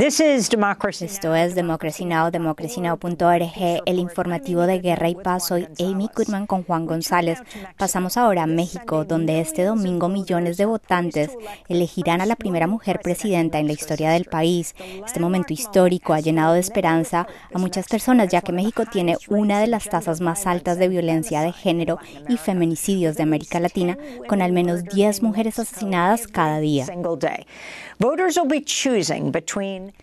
This is Esto es Democracy Now!, democracynow.org, el informativo de Guerra y Paz. Soy Amy Goodman con Juan González. Pasamos ahora a México, donde este domingo millones de votantes elegirán a la primera mujer presidenta en la historia del país. Este momento histórico ha llenado de esperanza a muchas personas, ya que México tiene una de las tasas más altas de violencia de género y feminicidios de América Latina, con al menos 10 mujeres asesinadas cada día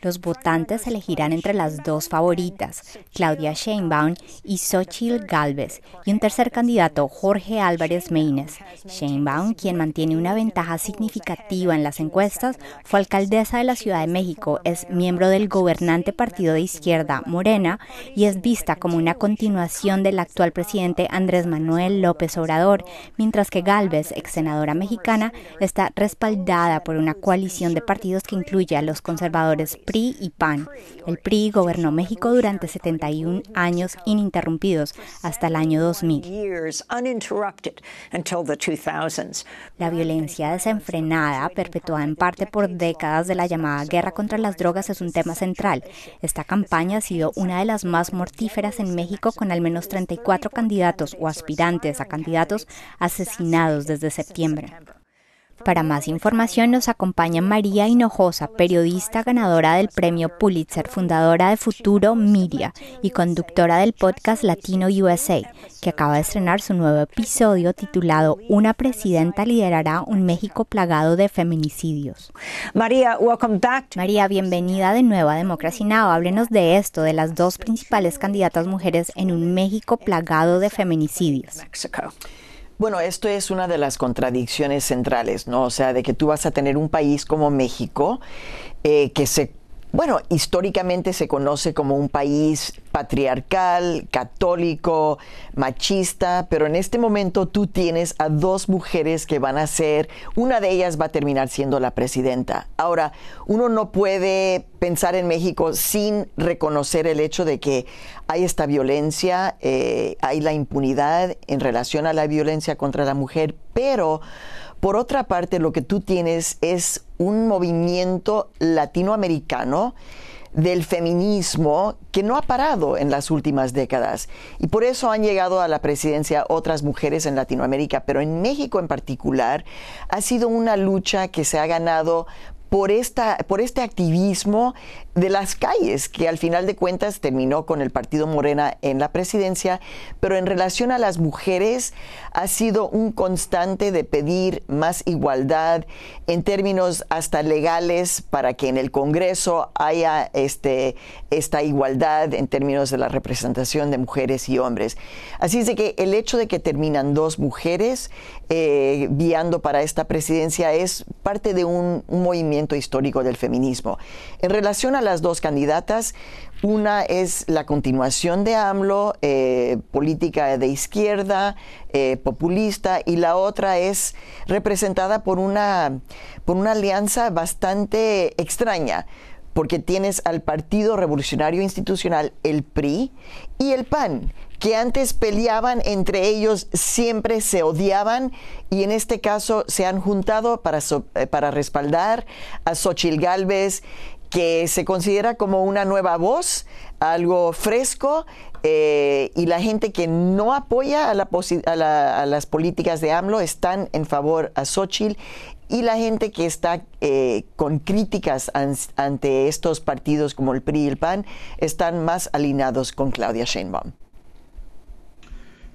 los votantes elegirán entre las dos favoritas, Claudia Sheinbaum y Xochitl Galvez, y un tercer candidato, Jorge Álvarez Meines. Sheinbaum, quien mantiene una ventaja significativa en las encuestas, fue alcaldesa de la Ciudad de México, es miembro del gobernante partido de izquierda Morena y es vista como una continuación del actual presidente Andrés Manuel López Obrador, mientras que Galvez, ex senadora mexicana, está respaldada por una coalición de partidos que incluye a los conservadores PRI y PAN. El PRI gobernó México durante 71 años ininterrumpidos hasta el año 2000. La violencia desenfrenada, perpetuada en parte por décadas de la llamada guerra contra las drogas, es un tema central. Esta campaña ha sido una de las más mortíferas en México con al menos 34 candidatos o aspirantes a candidatos asesinados desde septiembre. Para más información nos acompaña María Hinojosa, periodista ganadora del premio Pulitzer, fundadora de Futuro Media y conductora del podcast Latino USA, que acaba de estrenar su nuevo episodio titulado Una presidenta liderará un México plagado de feminicidios. María, welcome María, bienvenida de nuevo a Democracy Now. Háblenos de esto, de las dos principales candidatas mujeres en un México plagado de feminicidios. Bueno, esto es una de las contradicciones centrales, ¿no? O sea, de que tú vas a tener un país como México eh, que se bueno, históricamente se conoce como un país patriarcal, católico, machista, pero en este momento tú tienes a dos mujeres que van a ser, una de ellas va a terminar siendo la presidenta. Ahora, uno no puede pensar en México sin reconocer el hecho de que hay esta violencia, eh, hay la impunidad en relación a la violencia contra la mujer, pero por otra parte, lo que tú tienes es un movimiento latinoamericano del feminismo que no ha parado en las últimas décadas. Y por eso han llegado a la presidencia otras mujeres en Latinoamérica, pero en México en particular ha sido una lucha que se ha ganado por, esta, por este activismo de las calles, que al final de cuentas terminó con el Partido Morena en la presidencia, pero en relación a las mujeres ha sido un constante de pedir más igualdad en términos hasta legales para que en el Congreso haya este, esta igualdad en términos de la representación de mujeres y hombres. Así es de que el hecho de que terminan dos mujeres eh, guiando para esta presidencia es parte de un, movimiento histórico del feminismo. En relación a las dos candidatas. Una es la continuación de AMLO, eh, política de izquierda, eh, populista, y la otra es representada por una, por una alianza bastante extraña, porque tienes al Partido Revolucionario Institucional, el PRI, y el PAN, que antes peleaban entre ellos, siempre se odiaban y en este caso se han juntado para, eh, para respaldar a Xochil Gálvez que se considera como una nueva voz, algo fresco, eh, y la gente que no apoya a, la a, las políticas de AMLO están en favor a Xochitl, y la gente que está eh, con críticas ante estos partidos como el PRI y el PAN están más alineados con Claudia Sheinbaum.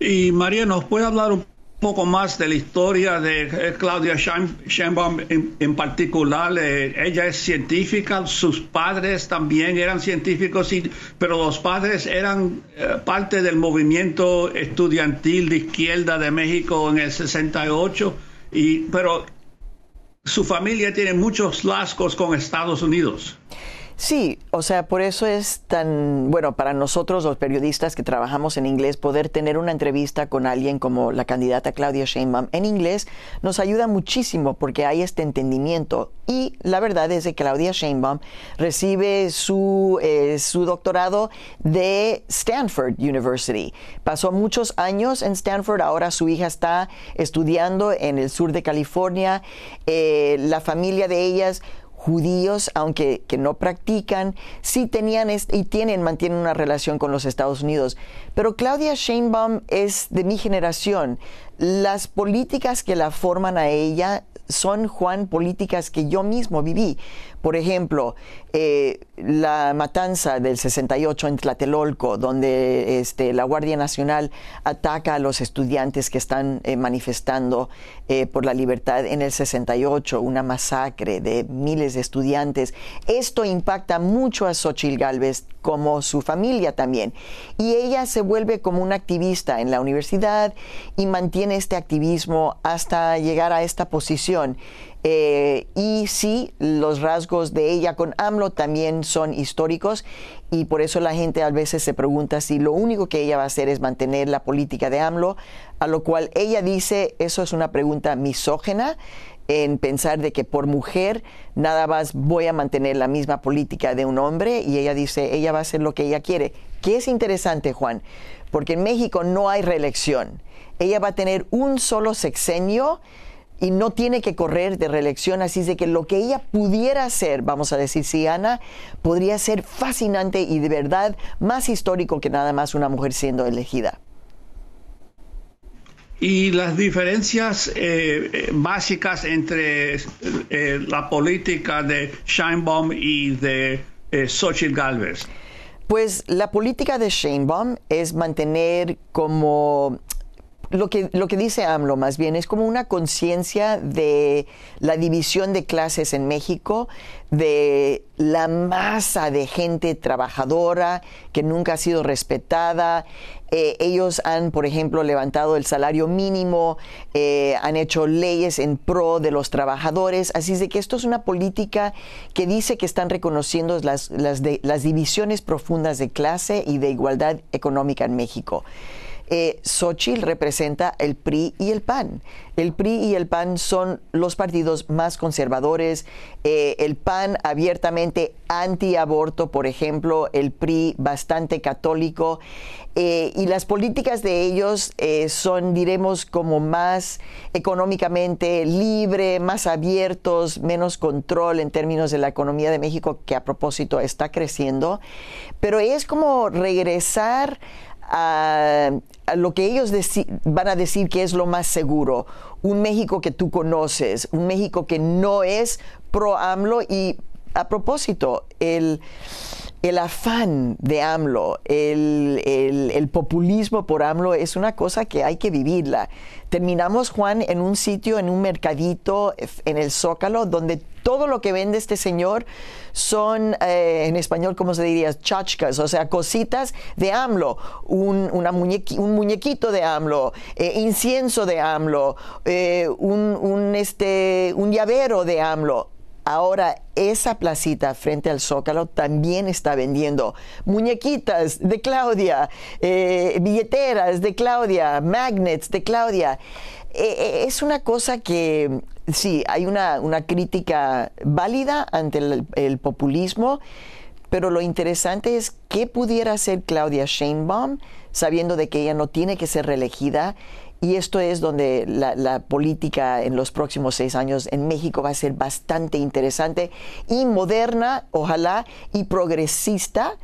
Y María, ¿nos puede hablar un poco más de la historia de eh, Claudia Sheinbaum en, particular. Eh, ella es científica, sus padres también eran científicos, pero los padres eran eh, parte del movimiento estudiantil de izquierda de México en el 68, y, pero su familia tiene muchos lascos con Estados Unidos. Sí, o sea, por eso es tan bueno para nosotros los periodistas que trabajamos en inglés poder tener una entrevista con alguien como la candidata Claudia Sheinbaum en inglés nos ayuda muchísimo porque hay este entendimiento y la verdad es que Claudia Sheinbaum recibe su, eh, su doctorado de Stanford University. Pasó muchos años en Stanford, ahora su hija está estudiando en el sur de California. Eh, la familia de ellas judíos, aunque que no practican, sí tenían y tienen, mantienen una relación con los Estados Unidos. Pero Claudia Sheinbaum es de mi generación. Las políticas que la forman a ella son, Juan, políticas que yo mismo viví. Por ejemplo, eh, la matanza del 68 en Tlatelolco, donde este, la Guardia Nacional ataca a los estudiantes que están eh, manifestando eh, por la libertad en el 68, una masacre de miles de estudiantes. Esto impacta mucho a Xochil Galvez como su familia también. Y ella se vuelve como una activista en la universidad y mantiene este activismo hasta llegar a esta posición. Eh, y sí, los rasgos de ella con AMLO también son históricos y por eso la gente a veces se pregunta si lo único que ella va a hacer es mantener la política de AMLO, a lo cual ella dice, eso es una pregunta misógena en pensar de que por mujer nada más voy a mantener la misma política de un hombre y ella dice, ella va a hacer lo que ella quiere, que es interesante Juan, porque en México no hay reelección, ella va a tener un solo sexenio y no tiene que correr de reelección, así de que lo que ella pudiera hacer, vamos a decir, si Ana, podría ser fascinante y de verdad más histórico que nada más una mujer siendo elegida. Y las diferencias eh, eh, básicas entre eh, la política de Scheinbaum y de Sochi Galvez. Pues la política de Sheinbaum es mantener como lo que, lo que dice AMLO más bien es como una conciencia de la división de clases en México, de la masa de gente trabajadora que nunca ha sido respetada. Eh, ellos han, por ejemplo, levantado el salario mínimo, eh, han hecho leyes en pro de los trabajadores. Así es de que esto es una política que dice que están reconociendo las, las divisiones profundas de clase y de igualdad económica en México eh, Xochitl representa el PRI y el PAN. El PRI y el PAN son los partidos más conservadores. Eh, el PAN abiertamente antiaborto, por ejemplo, el PRI bastante católico. Eh, y las políticas de ellos eh, son, diremos, como más económicamente libre, más abiertos, menos control en términos de la economía de México, que a propósito está creciendo. Pero es como regresar a, lo que ellos van a decir que es lo más seguro, un México que tú conoces, un México que no es pro AMLO y a propósito, el, el afán de AMLO, el, populismo por AMLO es una cosa que hay que vivirla. Terminamos, Juan, en un sitio, en un mercadito, en el Zócalo, donde todo lo que vende este señor son, eh, en español, ¿cómo se diría? Chachcas, o sea, cositas de AMLO, un, una un muñequito de AMLO, eh, incienso de AMLO, eh, un, un, este, un llavero de AMLO Ahora esa placita frente al Zócalo también está vendiendo muñequitas de Claudia, eh, billeteras de Claudia, magnets de Claudia. Eh, eh, es una cosa que sí, hay una, crítica válida ante el, el, populismo, pero lo interesante es qué pudiera hacer Claudia Sheinbaum sabiendo de que ella no tiene que ser reelegida y esto es donde la, política en los próximos seis años en México va a ser bastante interesante y moderna, ojalá, y progresista.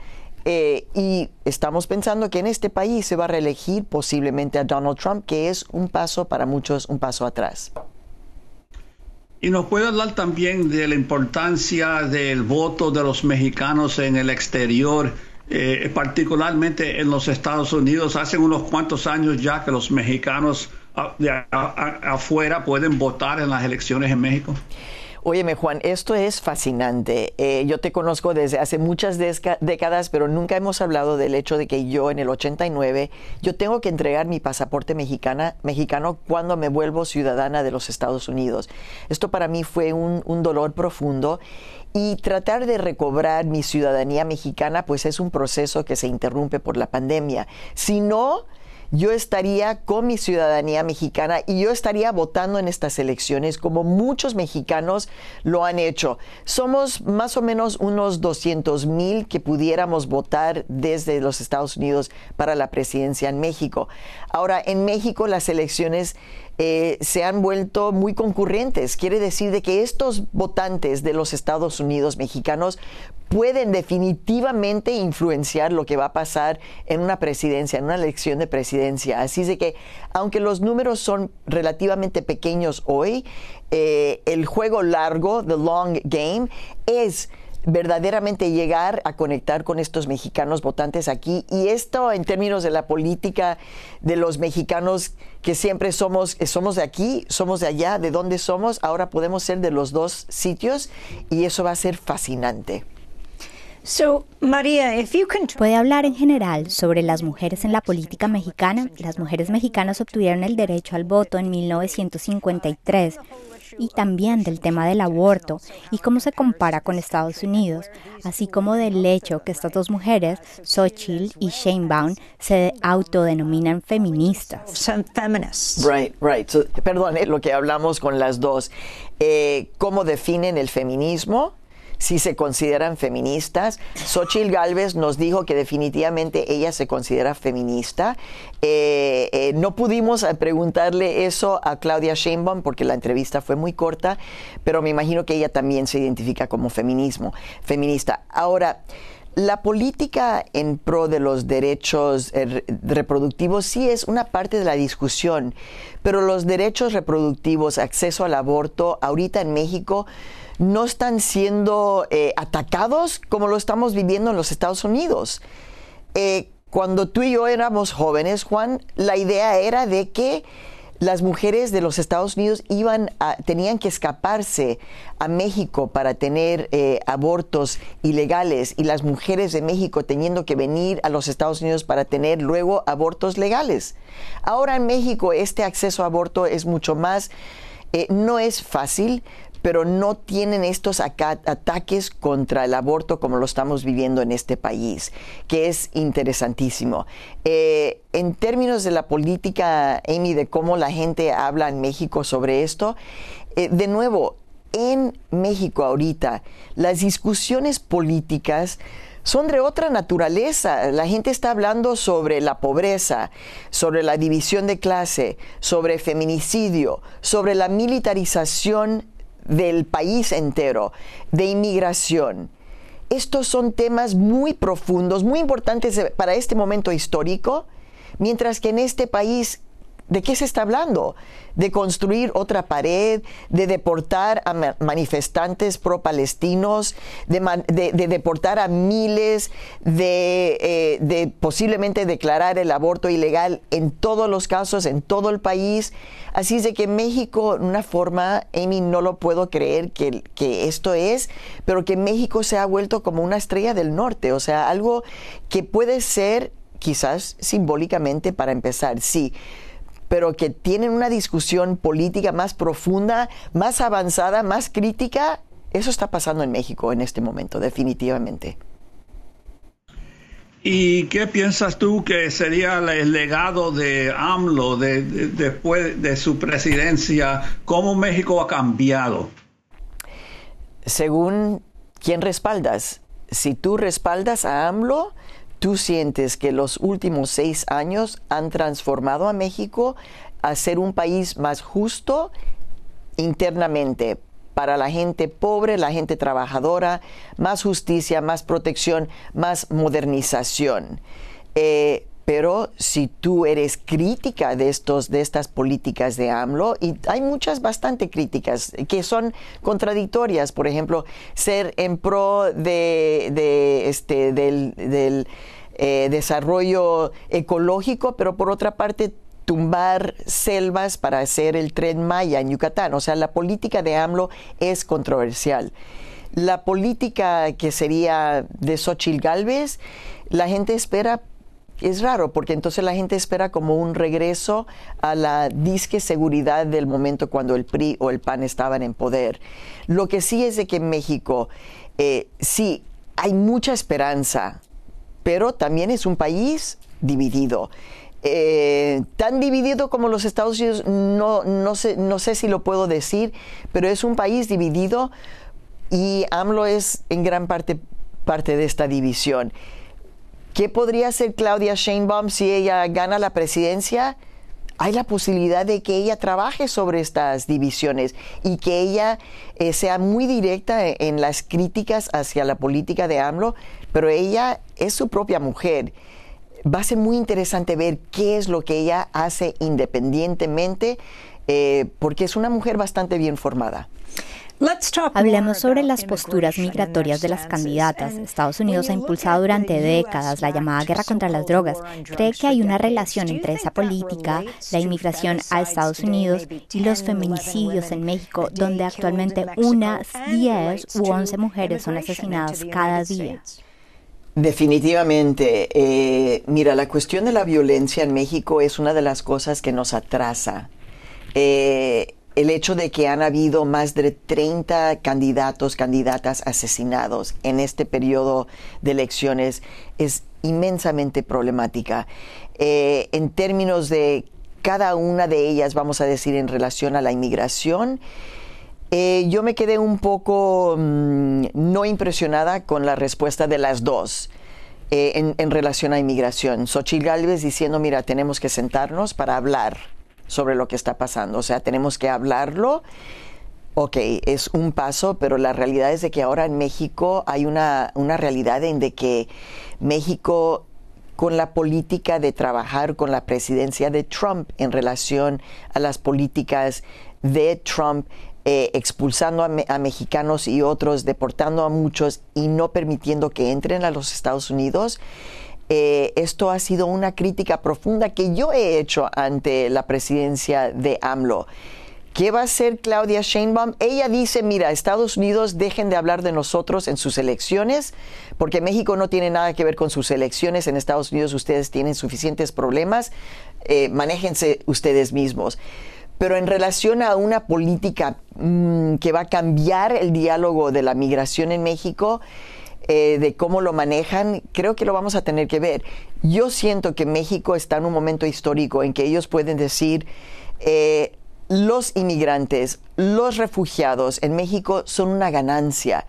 Eh, y estamos pensando que en este país se va a reelegir posiblemente a Donald Trump, que es un paso para muchos, un paso atrás. Y nos puede hablar también de la importancia del voto de los mexicanos en el exterior eh, particularmente en los Estados Unidos. Hace unos cuantos años ya que los mexicanos de afuera pueden votar en las elecciones en México. Óyeme, Juan, esto es fascinante. Eh, yo te conozco desde hace muchas décadas, pero nunca hemos hablado del hecho de que yo en el 89, yo tengo que entregar mi pasaporte mexicana, mexicano cuando me vuelvo ciudadana de los Estados Unidos. Esto para mí fue un, un dolor profundo y tratar de recobrar mi ciudadanía mexicana, pues es un proceso que se interrumpe por la pandemia. Si no, yo estaría con mi ciudadanía mexicana y yo estaría votando en estas elecciones como muchos mexicanos lo han hecho. Somos más o menos unos 200 mil que pudiéramos votar desde los Estados Unidos para la presidencia en México. Ahora, en México las elecciones eh, se han vuelto muy concurrentes. Quiere decir de que estos votantes de los Estados Unidos mexicanos pueden definitivamente influenciar lo que va a pasar en una presidencia, en una elección de presidencia. Así de que, aunque los números son relativamente pequeños hoy, eh, el juego largo, the long game, es verdaderamente llegar a conectar con estos mexicanos votantes aquí. Y esto en términos de la política de los mexicanos que siempre somos, eh, somos de aquí, somos de allá, de dónde somos, ahora podemos ser de los dos sitios y eso va a ser fascinante. Puede hablar en general sobre las mujeres en la política mexicana. Las mujeres mexicanas obtuvieron el derecho al voto en 1953 y también del tema del aborto y cómo se compara con Estados Unidos, así como del hecho que estas dos mujeres, Sochil y Baum, se autodenominan feministas. Son feministas. Right, right. Eh, lo que hablamos con las dos. Eh, ¿Cómo definen el feminismo? si se consideran feministas. Xochitl Galvez nos dijo que definitivamente ella se considera feminista. Eh, eh, no pudimos eh, preguntarle eso a Claudia Sheinbaum porque la entrevista fue muy corta, pero me imagino que ella también se identifica como feminismo, feminista. Ahora, la política en pro de los derechos eh, reproductivos sí es una parte de la discusión, pero los derechos reproductivos, acceso al aborto, ahorita en México, no están siendo eh, atacados como lo estamos viviendo en los Estados Unidos. Eh, cuando tú y yo éramos jóvenes, Juan, la idea era de que las mujeres de los Estados Unidos iban a, tenían que escaparse a México para tener eh, abortos ilegales y las mujeres de México teniendo que venir a los Estados Unidos para tener luego abortos legales. Ahora en México este acceso a aborto es mucho más, eh, no es fácil, pero no tienen estos ataques contra el aborto como lo estamos viviendo en este país, que es interesantísimo. Eh, en términos de la política, Amy, de cómo la gente habla en México sobre esto, eh, de nuevo, en México ahorita, las discusiones políticas son de otra naturaleza. La gente está hablando sobre la pobreza, sobre la división de clase, sobre feminicidio, sobre la militarización del país entero, de inmigración. Estos son temas muy profundos, muy importantes eh, para este momento histórico, mientras que en este país ¿De qué se está hablando? ¿De construir otra pared? ¿De deportar a manifestantes pro-palestinos? De, deportar a miles? Eh, de, posiblemente declarar el aborto ilegal en todos los casos, en todo el país? Así es de que México, en una forma, Amy, no lo puedo creer que, que esto es, pero que México se ha vuelto como una estrella del norte, o sea, algo que puede ser quizás simbólicamente para empezar, sí pero que tienen una discusión política más profunda, más avanzada, más crítica, eso está pasando en México en este momento, definitivamente. ¿Y qué piensas tú que sería el legado de AMLO después de su presidencia? ¿Cómo México ha cambiado? Según quién respaldas. Si tú respaldas a AMLO, tú sientes que los últimos seis años han transformado a México a ser un país más justo internamente para la gente pobre, la gente trabajadora, más justicia, más protección, más modernización. Eh, pero si tú eres crítica de, estos, de estas políticas de AMLO, y hay muchas bastante críticas que son contradictorias, por ejemplo, ser en pro de, este, del, eh, desarrollo ecológico, pero por otra parte tumbar selvas para hacer el tren Maya en Yucatán. O sea, la política de AMLO es controversial. La política que sería de Xochitl Galvez, la gente espera es raro porque entonces la gente espera como un regreso a la disque seguridad del momento cuando el PRI o el PAN estaban en poder. Lo que sí es de que en México eh, sí hay mucha esperanza, pero también es un país dividido. Eh, tan dividido como los Estados Unidos, no, no, sé, no sé si lo puedo decir, pero es un país dividido y AMLO es en gran parte parte de esta división. ¿Qué podría hacer Claudia Sheinbaum si ella gana la presidencia? Hay la posibilidad de que ella trabaje sobre estas divisiones y que ella eh, sea muy directa e-, en, las críticas hacia la política de AMLO, pero ella es su propia mujer va a ser muy interesante ver qué es lo que ella hace independientemente, eh, porque es una mujer bastante bien formada. Hablemos sobre las posturas migratorias de las candidatas. Estados Unidos ha impulsado durante décadas la llamada guerra contra las drogas. ¿Cree que hay una relación entre esa política, la inmigración a Estados Unidos y los feminicidios en México, donde actualmente unas 10 u 11 mujeres son asesinadas cada día? Definitivamente. Eh, mira, la cuestión de la violencia en México es una de las cosas que nos atrasa. Eh, el hecho de que han habido más de 30 candidatos, candidatas asesinados en este periodo de elecciones es inmensamente problemática. Eh, en términos de cada una de ellas, vamos a decir, en relación a la inmigración, eh, yo me quedé un poco mm, no impresionada con la respuesta de las dos. Eh, en, relación a inmigración. Xochitl Gálvez diciendo, mira, tenemos que sentarnos para hablar sobre lo que está pasando. O sea, tenemos que hablarlo. Ok, es un paso, pero la realidad es de que ahora en México hay una, realidad en de que México con la política de trabajar con la presidencia de Trump en relación a las políticas de Trump eh, expulsando a, mexicanos y otros, deportando a muchos y no permitiendo que entren a los Estados Unidos, eh, esto ha sido una crítica profunda que yo he hecho ante la presidencia de AMLO. ¿Qué va a hacer Claudia Sheinbaum? Ella dice, mira, Estados Unidos dejen de hablar de nosotros en sus elecciones, porque México no tiene nada que ver con sus elecciones, en Estados Unidos ustedes tienen suficientes problemas, eh, manéjense ustedes mismos. Pero en relación a una política mm, que va a cambiar el diálogo de la migración en México, eh, de cómo lo manejan, creo que lo vamos a tener que ver. Yo siento que México está en un momento histórico en que ellos pueden decir, eh, los inmigrantes, los refugiados en México son una ganancia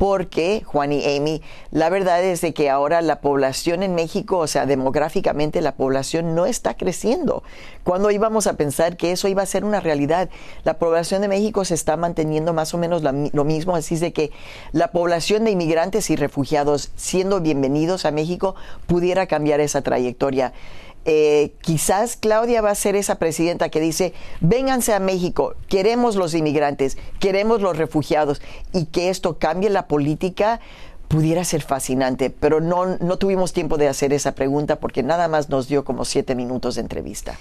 porque, Juan y Amy, la verdad es de que ahora la población en México, o sea, demográficamente la población no está creciendo. Cuando íbamos a pensar que eso iba a ser una realidad, la población de México se está manteniendo más o menos lo mismo, así es de que la población de inmigrantes y refugiados siendo bienvenidos a México pudiera cambiar esa trayectoria. Eh, quizás Claudia va a ser esa presidenta que dice, vénganse a México, queremos los inmigrantes, queremos los refugiados y que esto cambie la política pudiera ser fascinante, pero no, no tuvimos tiempo de hacer esa pregunta porque nada más nos dio como siete minutos de entrevista.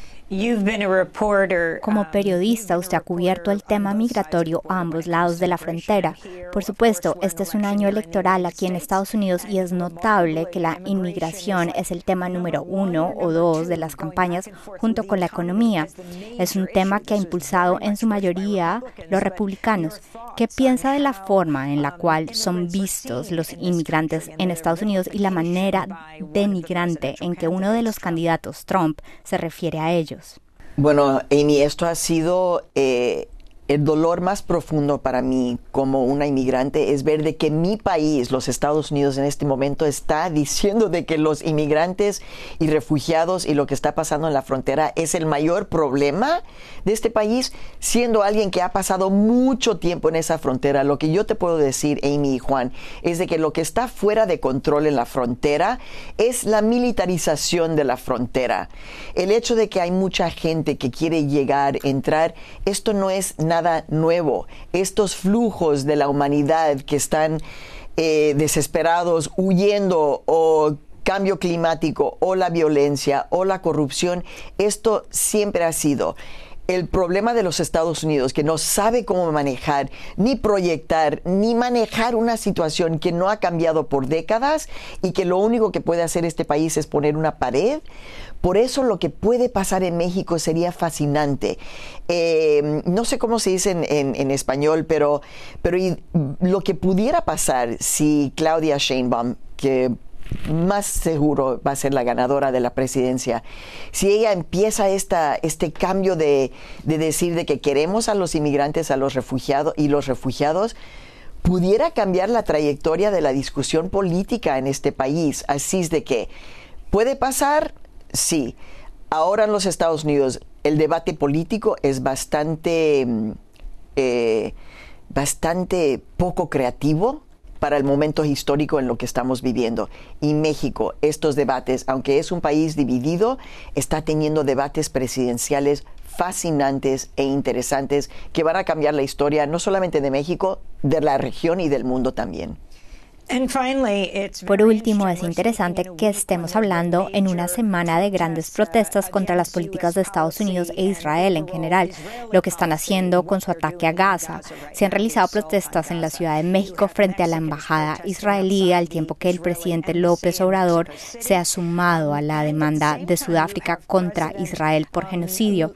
Como um, periodista, usted ha cubierto el tema migratorio a ambos lados de la frontera. Por supuesto, este es un año electoral aquí en Estados Unidos y es notable que la inmigración es el tema número uno o dos de las campañas junto con la economía. Es un tema que ha impulsado en su mayoría los republicanos. ¿Qué piensa de la forma en la um, cual son vistos los inmigrantes en Estados Unidos y la manera denigrante en que uno de los candidatos, Trump, se refiere a ellos? Bueno, Amy, esto ha sido eh, el dolor más profundo para mí como una inmigrante es ver de que mi país, los Estados Unidos en este momento, está diciendo de que los inmigrantes y refugiados y lo que está pasando en la frontera es el mayor problema de este país, siendo alguien que ha pasado mucho tiempo en esa frontera. Lo que yo te puedo decir, Amy y Juan, es de que lo que está fuera de control en la frontera es la militarización de la frontera. El hecho de que hay mucha gente que quiere llegar, entrar, esto no es nada nuevo. Estos flujos de la humanidad que están eh, desesperados, huyendo o cambio climático o la violencia o la corrupción, esto siempre ha sido el problema de los Estados Unidos, que no sabe cómo manejar, ni proyectar, ni manejar una situación que no ha cambiado por décadas y que lo único que puede hacer este país es poner una pared por eso lo que puede pasar en México sería fascinante. Em, no sé cómo se dice en, español, pero, pero lo que pudiera pasar si Claudia Sheinbaum, que más seguro va a ser la ganadora de la presidencia. Si ella empieza esta, este cambio de, de, decir de que queremos a los inmigrantes a los refugiados y los refugiados, pudiera cambiar la trayectoria de la discusión política en este país. Así es de que puede pasar, Sí, ahora en los Estados Unidos el debate político es bastante, mm, eh, bastante poco creativo para el momento histórico en lo que estamos viviendo. Y México, estos debates, aunque es un país dividido, está teniendo debates presidenciales fascinantes e interesantes que van a cambiar la historia no solamente de México, de la región y del mundo también. Por último, es interesante que estemos hablando en una semana de grandes uh, protestas contra las políticas de Estados Unidos e Israel en general, lo que están haciendo con su ataque a Gaza. Se han realizado protestas en la Ciudad de México frente a la embajada israelí al tiempo que el presidente López Obrador se ha sumado a la demanda de Sudáfrica contra Israel por genocidio.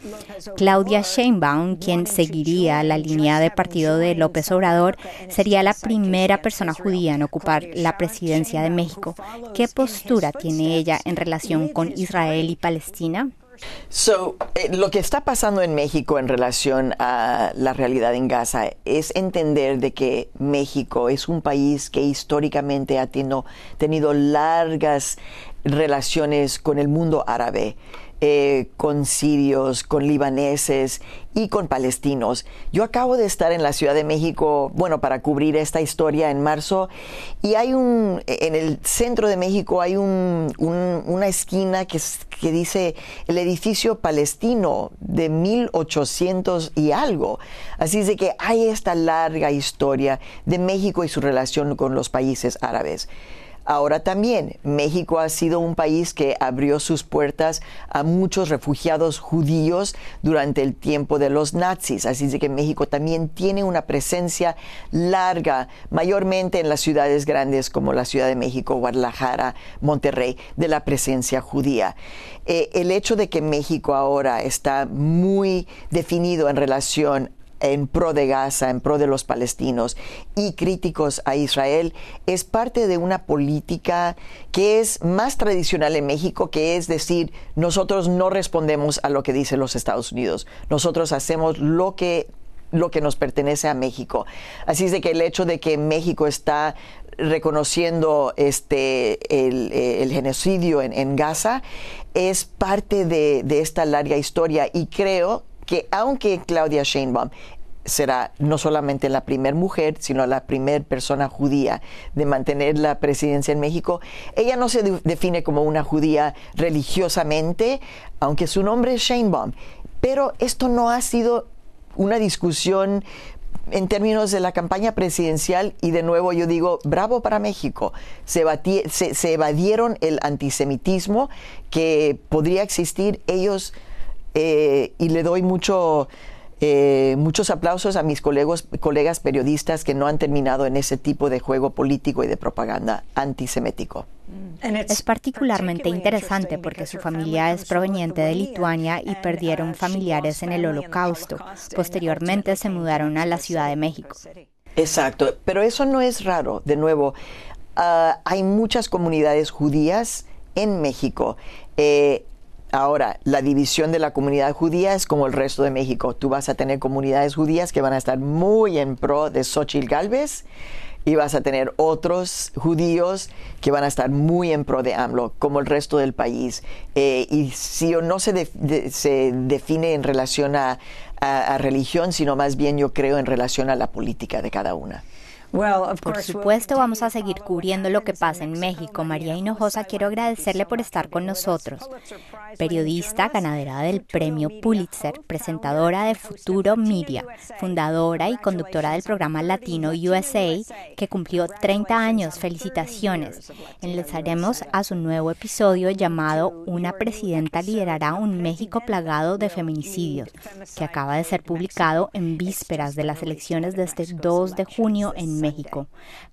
Claudia Sheinbaum, quien seguiría la línea de partido de López Obrador, sería la primera persona judía en ocupar la presidencia de México. ¿Qué postura tiene ella en relación con Israel y Palestina? So, eh, lo que está pasando en México en relación a la realidad en Gaza es entender de que México es un país que históricamente ha tenido, tenido largas relaciones con el mundo árabe. Eh, con sirios, con libaneses y con palestinos. Yo acabo de estar en la Ciudad de México, bueno, para cubrir esta historia en marzo, y hay un, en el centro de México hay un, una esquina que, que dice el edificio palestino de 1800 y algo. Así es de que hay esta larga historia de México y su relación con los países árabes. Ahora también, México ha sido un país que abrió sus puertas a muchos refugiados judíos durante el tiempo de los nazis, así que México también tiene una presencia larga, mayormente en las ciudades grandes como la Ciudad de México, Guadalajara, Monterrey, de la presencia judía. Eh, el hecho de que México ahora está muy definido en relación en pro de Gaza, en pro de los palestinos y críticos a Israel, es parte de una política que es más tradicional en México, que es decir, nosotros no respondemos a lo que dicen los Estados Unidos, nosotros hacemos lo que lo que nos pertenece a México. Así es de que el hecho de que México está reconociendo este el, genocidio en, Gaza es parte de, de esta larga historia y creo que aunque Claudia Sheinbaum será no solamente la primera mujer, sino la primera persona judía de mantener la presidencia en México. Ella no se define como una judía religiosamente, aunque su nombre es Sheinbaum. Pero esto no ha sido una discusión en términos de la campaña presidencial y de nuevo yo digo, bravo para México, se, se evadieron el antisemitismo que podría existir, ellos eh, y le doy mucho, eh, muchos aplausos a mis colegos, colegas periodistas que no han terminado en ese tipo de juego político y de propaganda antisemético. Mm. Es particularmente interesante porque su familia es proveniente de Lituania y uh, perdieron familiares en el Holocausto. Posteriormente se mudaron a la Ciudad de México. Exacto, pero eso no es raro. De nuevo, ah, hay muchas comunidades judías en México. Eh, Ahora, la división de la comunidad judía es como el resto de México. Tú vas a tener comunidades judías que van a estar muy en pro de Xochitl Galvez y vas a tener otros judíos que van a estar muy en pro de AMLO, como el resto del país. Eh, y si no se, se define en relación a religión, sino más bien yo creo en relación a la política de cada una. Por supuesto, vamos a seguir cubriendo lo que pasa en México. María Hinojosa, quiero agradecerle por estar con nosotros. Periodista, ganadera del premio Pulitzer, presentadora de Futuro Media, fundadora y conductora del programa Latino USA, que cumplió 30 años. Felicitaciones. Enlazaremos a su nuevo episodio llamado Una presidenta liderará un México plagado de e. feminicidios, que acaba de ser publicado en vísperas de las elecciones de este 2 de junio en México.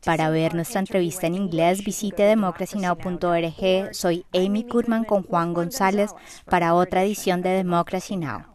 Para ver nuestra entrevista en inglés, visite democracynow.org. Soy Amy Kurman con Juan González para otra edición de Democracy Now!